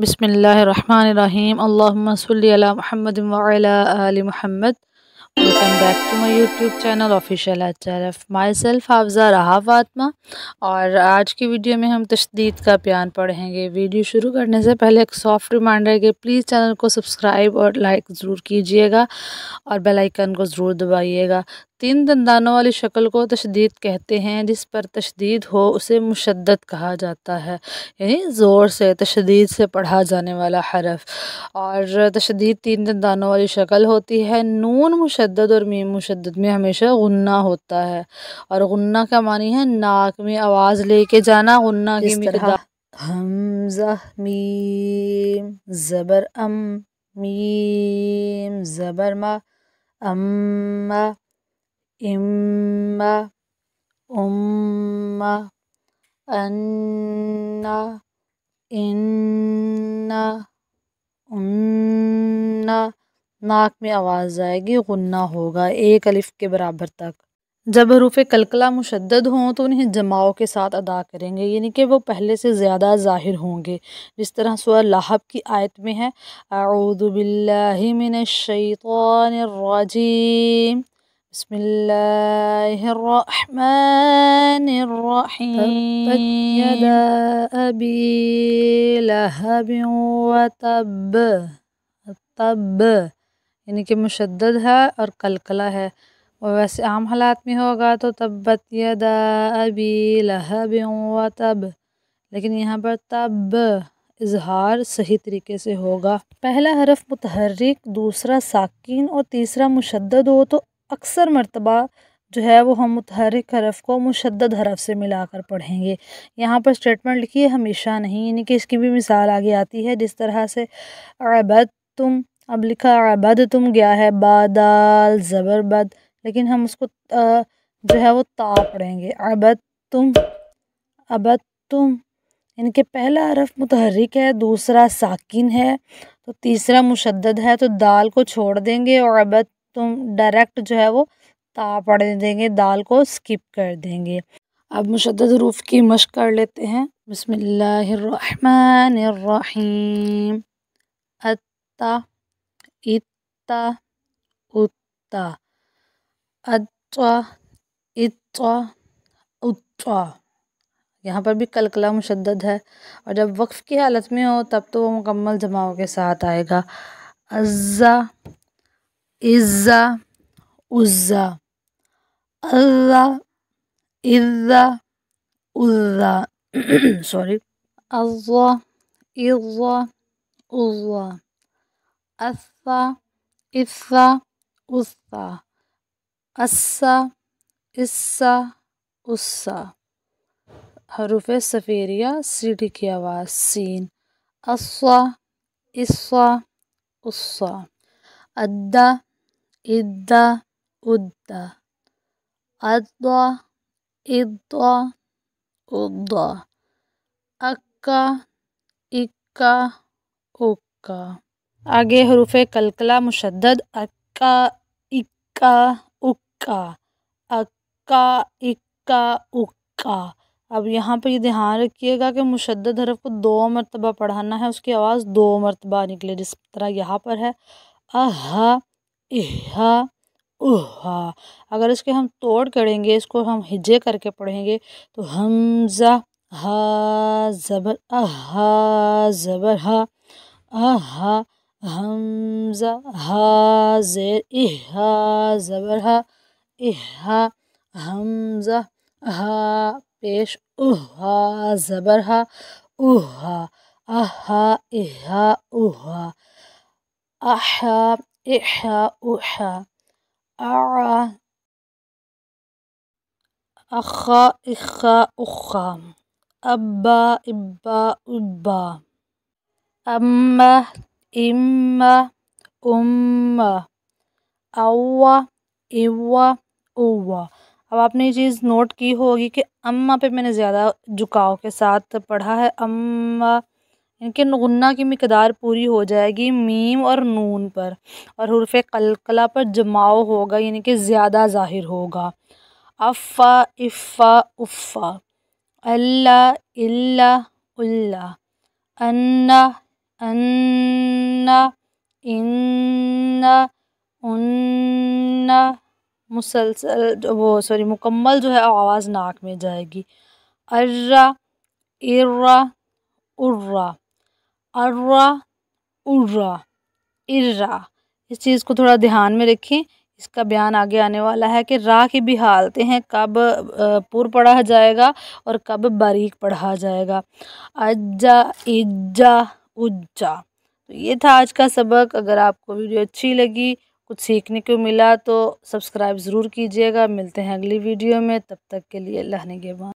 بسم اللہ الرحمن الرحیم اللہم صلی اللہ محمد محمد آل محمد welcome back to my YouTube channel Fatima اور آج کی ویڈیو میں ہم تشدید کا پیان پڑھیں گے ویڈیو شروع کرنے سے پہلے ایک سافٹ ریمانڈ رہے گے پلیز چینل کو سبسکرائب اور لائک ضرور کیجئے گا اور بیل آئیکن کو ضرور دبائیے گا تین دندانوں والی شکل کو تشدید کہتے ہیں جس پر تشدید ہو اسے مشدد کہا جاتا ہے یعنی زور سے تشدید سے پڑھا جانے والا حرف اور تشدید تین دندانوں والی شکل ہوتی ہے نون مشدد اور میم مشدد میں ہمیشہ غنہ ہوتا ہے اور غنہ کا معنی ہے ناک میں آواز لے کے جانا غنہ کی مقدار حمزہ میم زبر ام میم زبر ما ما inna unna ناک میں آواز آئے گی غنہ ہوگا ایک الف کے برابر تک جب حروف کلکلہ مشدد ہوں تو انہیں جماؤں کے ساتھ ادا کریں گے یعنی کہ وہ پہلے سے زیادہ ظاہر ہوں گے جس طرح سورہ الحب کی آیت میں ہے اعوذ باللہ من الشیطان الرجیم بسم الرحيم تبت يدا أبي لهب وتب تب یعنی کہ مشدد ہے اور کلکلا ہے اور ویسے عام حالات میں ہوگا تو تبت ابی لہب و تب لیکن یہاں پر تب اظہار صحیح طریقے سے ہوگا پہلا حرف متحرک دوسرا ساکین اور تیسرا مشدد ہو تو اکثر مرتبہ جو ہے وہ ہم متحرک حرف کو مشدد حرف سے ملا کر پڑھیں گے یہاں پر اسٹیٹمنٹ لکھی ہے ہمیشہ نہیں یعنی کہ اس کی بھی مثال آگے آتی ہے جس طرح سے عبد تم اب لکھا عبد تم گیا ہے بادال زبر بد لیکن ہم اس کو جو ہے وہ تا پڑھیں گے عبد تم عبد تم ان یعنی کے پہلا حرف متحرک ہے دوسرا ساکن ہے تو تیسرا مشدد ہے تو دال کو چھوڑ دیں گے اور عبد تم ڈائریکٹ جو ہے وہ تا پڑھ دیں گے دال کو اسکپ کر دیں گے اب مشدد حروف کی مشق کر لیتے ہیں بسم اللہ الرحمن الرحیم اتا اتا اتا اتا اتا اتا یہاں پر بھی کلکلا مشدد ہے اور جب وقف کی حالت میں ہو تب تو وہ مکمل جماعوں کے ساتھ آئے گا ازا إزا أزا أذا إذا أذا سوري أظا إظا أظا أثا إثا أثا أسا إسا أسا حروف السفيرية سیڑھی کی آواز سین اصا أصا اسا ادا ادا ادا ادا ادا اکا اکا اکا آگے حروف کلکلا مشدد اکا اکا اکا اکا اکا اکا اب یہاں پہ یہ دھیان رکھیے گا کہ مشدد حرف کو دو مرتبہ پڑھانا ہے اس کی آواز دو مرتبہ نکلے جس طرح یہاں پر ہے اہ اہا اہا اگر اس کے ہم توڑ کریں گے اس کو ہم ہجے کر کے پڑھیں گے تو حمزہ ہا زبر اہا زبر ہا اہا حمزہ ہا زیر اہا زبر ہا اہا حمزہ ہا پیش ہا ز اہا اہا اہا احا أعا أخا اخا أخا ابا ابا ابا أما إما أما اوا اوا أوا اب آپ نے یہ چیز نوٹ کی ہوگی کہ اماں پہ میں نے زیادہ جھکاؤ کے ساتھ پڑھا ہے اما ان یعنی کے نغنہ کی مقدار پوری ہو جائے گی میم اور نون پر اور حروف قلقلہ پر جماؤ ہوگا یعنی کہ زیادہ ظاہر ہوگا افا افا افا اللہ اللہ اللہ انہ انہ مسلسل وہ سوری مکمل جو ہے آواز ناک میں جائے گی ارہ ارا ارا ارا ارا ارا اس چیز کو تھوڑا دھیان میں رکھیں اس کا بیان آگے آنے والا ہے کہ را کی بھی حالتیں ہیں کب پور پڑھا جائے گا اور کب باریک پڑھا جائے گا اجا اجا اجا تو یہ تھا آج کا سبق اگر آپ کو ویڈیو اچھی لگی کچھ سیکھنے کو ملا تو سبسکرائب ضرور کیجیے گا ملتے ہیں اگلی ویڈیو میں تب تک کے لیے اللہ نگاہ